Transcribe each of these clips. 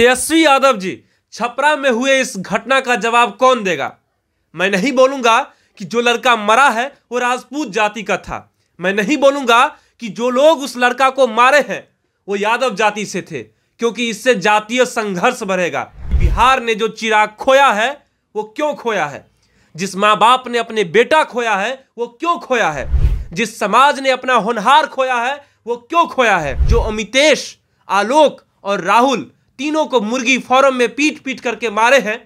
तेजस्वी यादव जी छपरा में हुए इस घटना का जवाब कौन देगा मैं नहीं बोलूंगा कि जो लड़का मरा है वो राजपूत जाति का था मैं नहीं बोलूंगा कि जो लोग उस लड़का को मारे हैं वो यादव जाति से थे क्योंकि इससे जातीय संघर्ष बढ़ेगा बिहार ने जो चिराग खोया है वो क्यों खोया है जिस माँ बाप ने अपने बेटा खोया है वो क्यों खोया है जिस समाज ने अपना होनहार खोया है वो क्यों खोया है जो अमितेश आलोक और राहुल तीनों को मुर्गी फॉरम में पीट पीट करके मारे हैं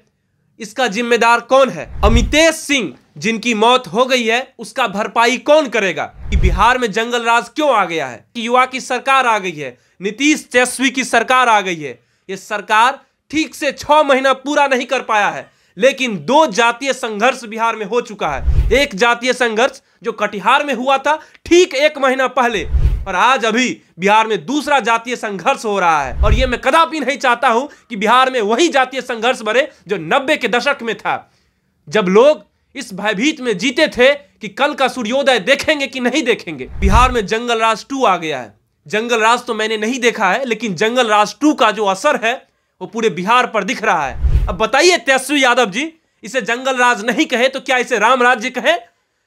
इसका जिम्मेदार कौन है अमितेश सिंह जिनकी मौत हो गई है उसका भरपाई कौन करेगा कि बिहार में जंगल राज क्यों आ गया है कि युवा की सरकार आ गई है नीतीश तेजस्वी की सरकार आ गई है ये सरकार ठीक से छह महीना पूरा नहीं कर पाया है लेकिन दो जातीय संघर्ष बिहार में हो चुका है एक जातीय संघर्ष जो कटिहार में हुआ था ठीक एक महीना पहले और आज अभी बिहार में दूसरा जातीय संघर्ष हो रहा है और ये मैं कदापि नहीं चाहता हूं कि बिहार में वही जातीय संघर्ष बढ़े जो नब्बे के दशक में था जब लोग इस भयभीत में जीते थे कि कल का सूर्योदय देखेंगे कि नहीं देखेंगे बिहार में जंगल राज टू आ गया है जंगल राज तो मैंने नहीं देखा है लेकिन जंगल राज टू का जो असर है वो पूरे बिहार पर दिख रहा है अब बताइए तेजस्वी यादव जी इसे जंगल राज नहीं कहे तो क्या इसे राम राज्य कहे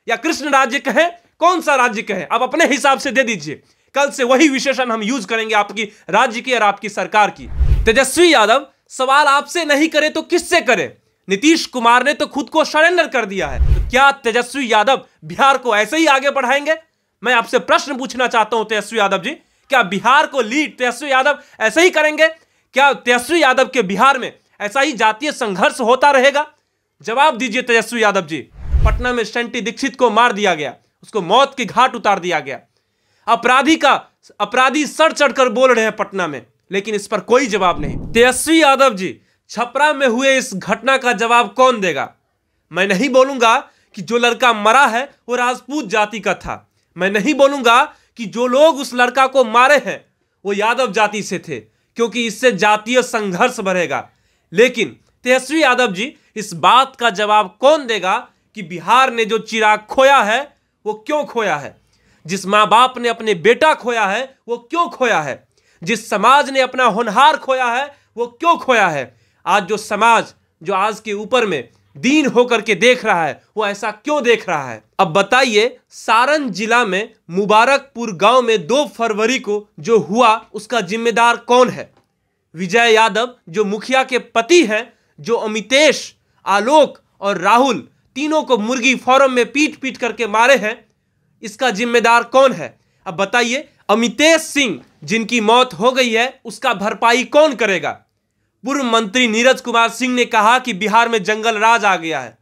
या कृष्ण राज्य कहे कौन सा राज्य कहे है आप अपने हिसाब से दे दीजिए कल से वही विशेषण हम यूज करेंगे आपकी राज्य की और आपकी सरकार की तेजस्वी यादव सवाल आपसे नहीं करे तो किससे करे नीतीश कुमार ने तो खुद को सरेंडर कर दिया है तो क्या तेजस्वी यादव बिहार को ऐसे ही आगे बढ़ाएंगे मैं आपसे प्रश्न पूछना चाहता हूं तेजस्वी यादव जी क्या बिहार को लीड तेजस्वी यादव ऐसे ही करेंगे क्या तेजस्वी यादव के बिहार में ऐसा ही जातीय संघर्ष होता रहेगा जवाब दीजिए तेजस्वी यादव जी पटना में शंटी दीक्षित को मार दिया गया उसको मौत के घाट उतार दिया गया अपराधी का अपराधी सर चढ़कर बोल रहे हैं पटना में लेकिन इस पर कोई जवाब नहीं तेजस्वी यादव जी छपरा में हुए इस घटना का जवाब कौन देगा मैं नहीं बोलूंगा कि जो लड़का मरा है वो राजपूत जाति का था मैं नहीं बोलूंगा कि जो लोग उस लड़का को मारे हैं वो यादव जाति से थे क्योंकि इससे जातीय संघर्ष बढ़ेगा लेकिन तेजस्वी यादव जी इस बात का जवाब कौन देगा कि बिहार ने जो चिराग खोया है वो क्यों खोया है जिस माँ बाप ने अपने बेटा खोया है वो क्यों खोया है जिस समाज ने अपना होनहार खोया है वो क्यों खोया है आज जो समाज जो आज के ऊपर में दीन होकर के देख रहा है वो ऐसा क्यों देख रहा है अब बताइए सारण जिला में मुबारकपुर गांव में दो फरवरी को जो हुआ उसका जिम्मेदार कौन है विजय यादव जो मुखिया के पति हैं जो अमितेश आलोक और राहुल तीनों को मुर्गी फॉरम में पीट पीट करके मारे हैं इसका जिम्मेदार कौन है अब बताइए अमितेश सिंह जिनकी मौत हो गई है उसका भरपाई कौन करेगा पूर्व मंत्री नीरज कुमार सिंह ने कहा कि बिहार में जंगल राज आ गया है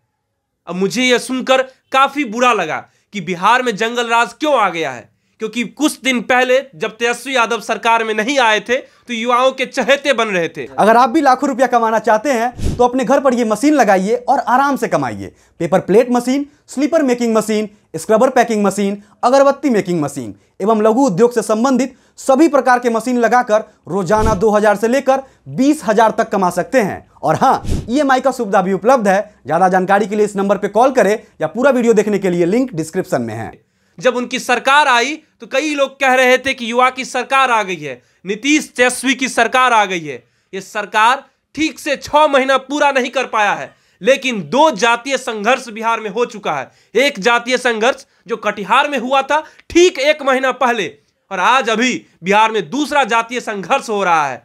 अब मुझे यह सुनकर काफी बुरा लगा कि बिहार में जंगल राज क्यों आ गया है क्योंकि कुछ दिन पहले जब तेजस्वी यादव सरकार में नहीं आए थे तो युवाओं के चहेते बन रहे थे अगर आप भी लाखों रुपया कमाना चाहते हैं तो अपने घर पर ये मशीन लगाइए और आराम से कमाइए paper plate machine slipper making machine scrubber packing machine अगरबत्ती मेकिंग मशीन एवं लघु उद्योग से संबंधित सभी प्रकार के मशीन लगाकर रोजाना 2000 से लेकर 20000 तक कमा सकते हैं और हाँ ईएमआई का सुविधा भी उपलब्ध है ज़्यादा जानकारी के लिए इस नंबर पर कॉल करें या पूरा वीडियो देखने के लिए लिंक डिस्क्रिप्शन में है जब उनकी सरकार आई तो कई लोग कह रहे थे कि युवा की सरकार आ गई है नीतीश तेजस्वी की सरकार आ गई है ये सरकार ठीक से छ महीना पूरा नहीं कर पाया है लेकिन दो जातीय संघर्ष बिहार में हो चुका है एक जातीय संघर्ष जो कटिहार में हुआ था ठीक एक महीना पहले और आज अभी बिहार में दूसरा जातीय संघर्ष हो रहा है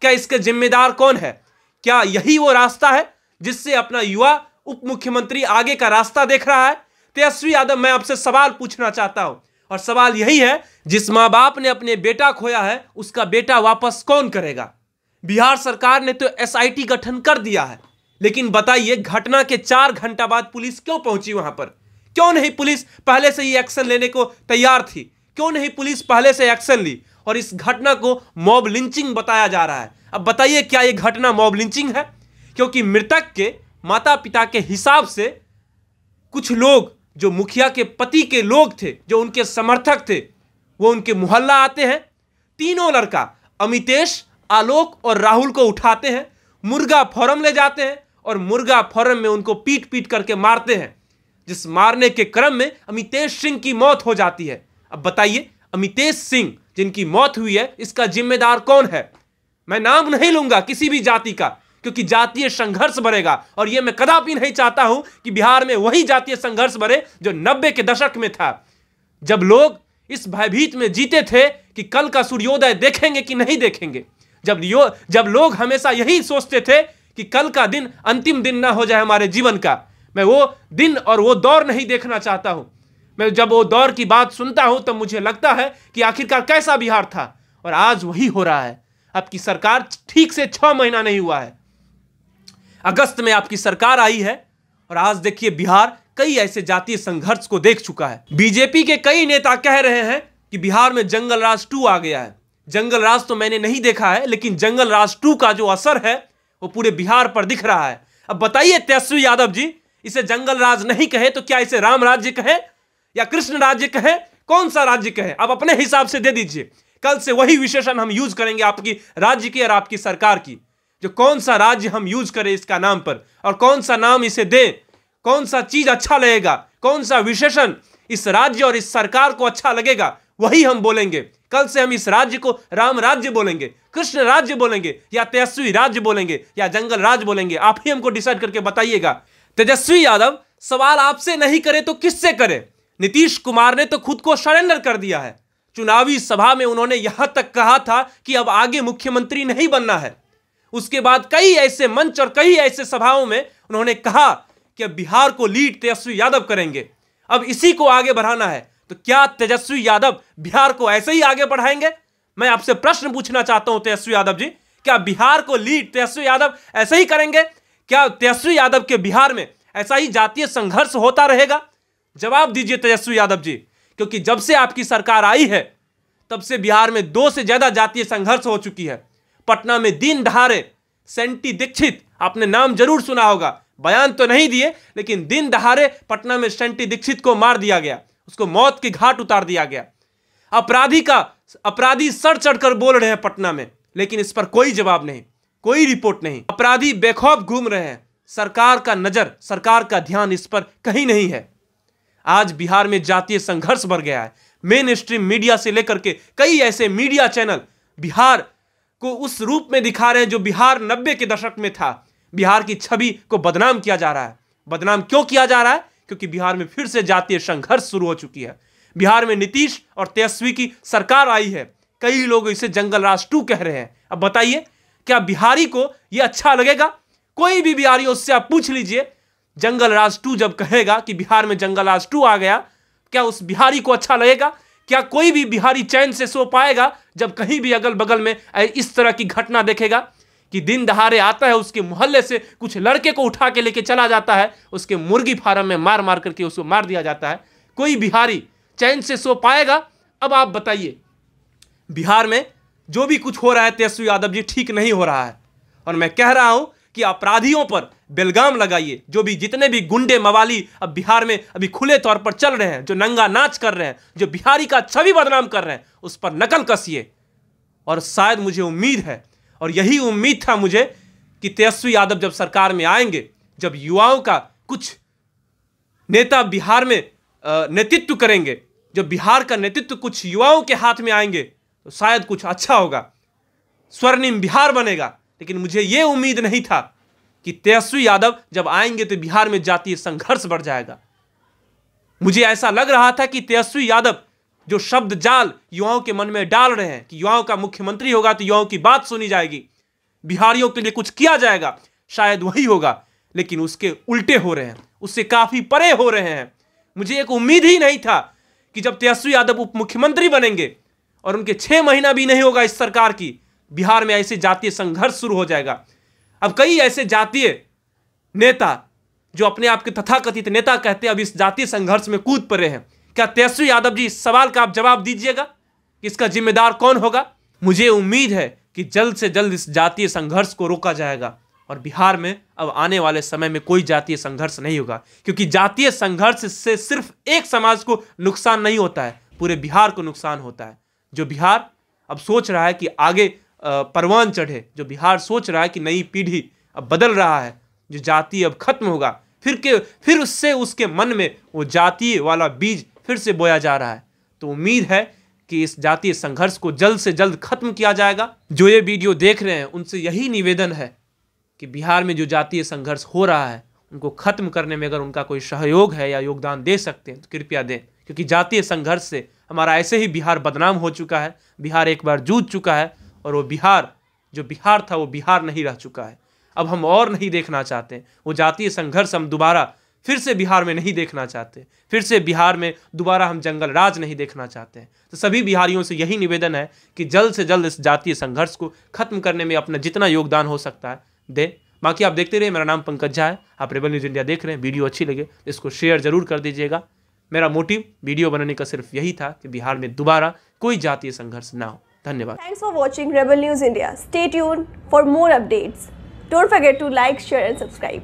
क्या इसके जिम्मेदार कौन है क्या यही वो रास्ता है जिससे अपना युवा उप मुख्यमंत्री आगे का रास्ता देख रहा है तेजस्वी यादव मैं आपसे सवाल पूछना चाहता हूं और सवाल यही है जिस माँ बाप ने अपने बेटा खोया है उसका बेटा वापस कौन करेगा बिहार सरकार ने तो एसआईटी गठन कर दिया है लेकिन बताइए घटना के चार घंटा बाद पुलिस क्यों पहुंची वहां पर क्यों नहीं पुलिस पहले से ही एक्शन लेने को तैयार थी क्यों नहीं पुलिस पहले से एक्शन ली और इस घटना को मॉब लिंचिंग बताया जा रहा है अब बताइए क्या यह घटना मॉब लिंचिंग है क्योंकि मृतक के माता पिता के हिसाब से कुछ लोग जो मुखिया के पति के लोग थे जो उनके समर्थक थे वो उनके मोहल्ला आते हैं तीनों लड़का अमितेश आलोक और राहुल को उठाते हैं मुर्गा फॉरम ले जाते हैं और मुर्गा फॉरम में उनको पीट पीट करके मारते हैं जिस मारने के क्रम में अमितेश सिंह की मौत हो जाती है अब बताइए अमितेश सिंह जिनकी मौत हुई है इसका जिम्मेदार कौन है मैं नाम नहीं लूंगा किसी भी जाति का क्योंकि जातीय संघर्ष बढ़ेगा और ये मैं कदापि नहीं चाहता हूं कि बिहार में वही जातीय संघर्ष बढ़े जो नब्बे के दशक में था जब लोग इस भयभीत में जीते थे कि कल का सूर्योदय देखेंगे कि नहीं देखेंगे जब यो जब लोग हमेशा यही सोचते थे कि कल का दिन अंतिम दिन ना हो जाए हमारे जीवन का मैं वो दिन और वो दौर नहीं देखना चाहता हूँ मैं जब वो दौर की बात सुनता हूँ तब तो मुझे लगता है कि आखिरकार कैसा बिहार था और आज वही हो रहा है आपकी सरकार ठीक से छह महीना नहीं हुआ है अगस्त में आपकी सरकार आई है और आज देखिए बिहार कई ऐसे जातीय संघर्ष को देख चुका है बीजेपी के कई नेता कह रहे हैं कि बिहार में जंगल राज टू आ गया है जंगल राज तो मैंने नहीं देखा है लेकिन जंगल राज टू का जो असर है वो पूरे बिहार पर दिख रहा है अब बताइए तेजस्वी यादव जी इसे जंगल राज नहीं कहे तो क्या इसे राम राज्य कहे या कृष्ण राज्य कहे कौन सा राज्य कहे आप अपने हिसाब से दे दीजिए कल से वही विशेषण हम यूज करेंगे आपकी राज्य की और आपकी सरकार की जो कौन सा राज्य हम यूज करें इसका नाम पर और कौन सा नाम इसे दें कौन सा चीज अच्छा लगेगा कौन सा विशेषण इस राज्य और इस सरकार को अच्छा लगेगा वही हम बोलेंगे कल से हम इस राज्य को राम राज्य बोलेंगे कृष्ण राज्य बोलेंगे या तेजस्वी राज्य बोलेंगे या जंगल राज बोलेंगे आप ही हमको डिसाइड करके बताइएगा तेजस्वी यादव सवाल आपसे नहीं करे तो किससे करे नीतीश कुमार ने तो खुद को सरेंडर कर दिया है चुनावी सभा में उन्होंने यहां तक कहा था कि अब आगे मुख्यमंत्री नहीं बनना है उसके बाद कई ऐसे मंच और कई ऐसे सभाओं में उन्होंने कहा कि अब बिहार को लीड तेजस्वी यादव करेंगे अब इसी को आगे बढ़ाना है तो क्या तेजस्वी यादव बिहार को ऐसे ही आगे बढ़ाएंगे मैं आपसे प्रश्न पूछना चाहता हूं तेजस्वी यादव जी क्या बिहार को लीड तेजस्वी यादव ऐसे ही करेंगे क्या तेजस्वी यादव के बिहार में ऐसा ही जातीय संघर्ष होता रहेगा जवाब दीजिए तेजस्वी यादव जी क्योंकि जब से आपकी सरकार आई है तब से बिहार में दो से ज्यादा जातीय संघर्ष हो चुकी है पटना में दिन दहाड़े सेंटी दीक्षित आपने नाम जरूर सुना होगा बयान तो नहीं दिए लेकिन दिन दहाड़े पटना में सेंटी दीक्षित को मार दिया गया उसको मौत के घाट उतार दिया गया अपराधी का अपराधी सर चढ़कर बोल रहे हैं पटना में लेकिन इस पर कोई जवाब नहीं कोई रिपोर्ट नहीं अपराधी बेखौफ घूम रहे हैं सरकार का नजर सरकार का ध्यान इस पर कहीं नहीं है आज बिहार में जातीय संघर्ष बढ़ गया है मेन स्ट्रीम मीडिया से लेकर के कई ऐसे मीडिया चैनल बिहार को उस रूप में दिखा रहे हैं जो बिहार नब्बे के दशक में था बिहार की छवि को बदनाम किया जा रहा है बदनाम क्यों किया जा रहा है क्योंकि बिहार में फिर से जातीय संघर्ष शुरू हो चुकी है बिहार में नीतीश और तेजस्वी की सरकार आई है कई लोग इसे जंगल राज टू कह रहे हैं अब बताइए क्या बिहारी को यह अच्छा लगेगा कोई भी बिहारी उससे आप पूछ लीजिए जंगल राज टू जब कहेगा कि बिहार में जंगल राज टू आ गया क्या उस बिहारी को अच्छा लगेगा क्या कोई भी बिहारी चैन से सो पाएगा जब कहीं भी अगल बगल में इस तरह की घटना देखेगा कि दिन दहाड़े आता है उसके मोहल्ले से कुछ लड़के को उठा के लेके चला जाता है उसके मुर्गी फार्म में मार मार करके उसको मार दिया जाता है कोई बिहारी चैन से सो पाएगा अब आप बताइए बिहार में जो भी कुछ हो रहा है तेजस्वी यादव जी ठीक नहीं हो रहा है और मैं कह रहा हूं कि अपराधियों पर बेलगाम लगाइए जो भी जितने भी गुंडे मवाली अब बिहार में अभी खुले तौर पर चल रहे हैं जो नंगा नाच कर रहे हैं जो बिहारी का छवि बदनाम कर रहे हैं उस पर नकल कसिए और शायद मुझे उम्मीद है और यही उम्मीद था मुझे कि तेजस्वी यादव जब सरकार में आएंगे जब युवाओं का कुछ नेता बिहार में नेतृत्व करेंगे जब बिहार का नेतृत्व कुछ युवाओं के हाथ में आएंगे तो शायद कुछ अच्छा होगा स्वर्णिम बिहार बनेगा लेकिन मुझे ये उम्मीद नहीं था कि तेजस्वी यादव जब आएंगे तो बिहार में जातीय संघर्ष बढ़ जाएगा मुझे ऐसा लग रहा था कि तेजस्वी यादव जो शब्द जाल युवाओं के मन में डाल रहे हैं कि युवाओं का मुख्यमंत्री होगा तो युवाओं की बात सुनी जाएगी बिहारियों के लिए कुछ किया जाएगा शायद वही होगा लेकिन उसके उल्टे हो रहे हैं उससे काफी परे हो रहे हैं मुझे एक उम्मीद ही नहीं था कि जब तेजस्वी यादव उप मुख्यमंत्री बनेंगे और उनके छह महीना भी नहीं होगा इस सरकार की बिहार में ऐसे जातीय संघर्ष शुरू हो जाएगा अब कई ऐसे जातीय नेता जो अपने आप के तथाकथित नेता कहते हैं अब इस जातीय संघर्ष में कूद पड़े हैं क्या तेजस्वी यादव जी इस सवाल का आप जवाब दीजिएगा कि इसका जिम्मेदार कौन होगा मुझे उम्मीद है कि जल्द से जल्द इस जातीय संघर्ष को रोका जाएगा और बिहार में अब आने वाले समय में कोई जातीय संघर्ष नहीं होगा क्योंकि जातीय संघर्ष से सिर्फ एक समाज को नुकसान नहीं होता है पूरे बिहार को नुकसान होता है जो बिहार अब सोच रहा है कि आगे परवान चढ़े जो बिहार सोच रहा है कि नई पीढ़ी अब बदल रहा है जो जाति अब खत्म होगा फिर के फिर उससे उसके मन में वो जाति वाला बीज फिर से बोया जा रहा है तो उम्मीद है कि इस जातीय संघर्ष को जल्द से जल्द खत्म किया जाएगा जो ये वीडियो देख रहे हैं उनसे यही निवेदन है कि बिहार में जो जातीय संघर्ष हो रहा है उनको खत्म करने में अगर उनका कोई सहयोग है या योगदान दे सकते हैं तो कृपया दें क्योंकि जातीय संघर्ष से हमारा ऐसे ही बिहार बदनाम हो चुका है बिहार एक बार जूझ चुका है और वो बिहार जो बिहार था वो बिहार नहीं रह चुका है अब हम और नहीं देखना चाहते वो जातीय संघर्ष हम दोबारा फिर से बिहार में नहीं देखना चाहते फिर से बिहार में दोबारा हम जंगल राज नहीं देखना चाहते हैं तो सभी बिहारियों से यही निवेदन है कि जल्द से जल्द इस जातीय संघर्ष को खत्म करने में अपना जितना योगदान हो सकता है दे बाकी आप देखते रहिए मेरा नाम पंकज झा है आप रेबल न्यूज़ इंडिया देख रहे हैं वीडियो अच्छी लगे तो इसको शेयर जरूर कर दीजिएगा मेरा मोटिव वीडियो बनाने का सिर्फ यही था कि बिहार में दोबारा कोई जातीय संघर्ष ना हो धन्यवाद thanks for watching rebel news India stay यून for more updates don't forget to like share and subscribe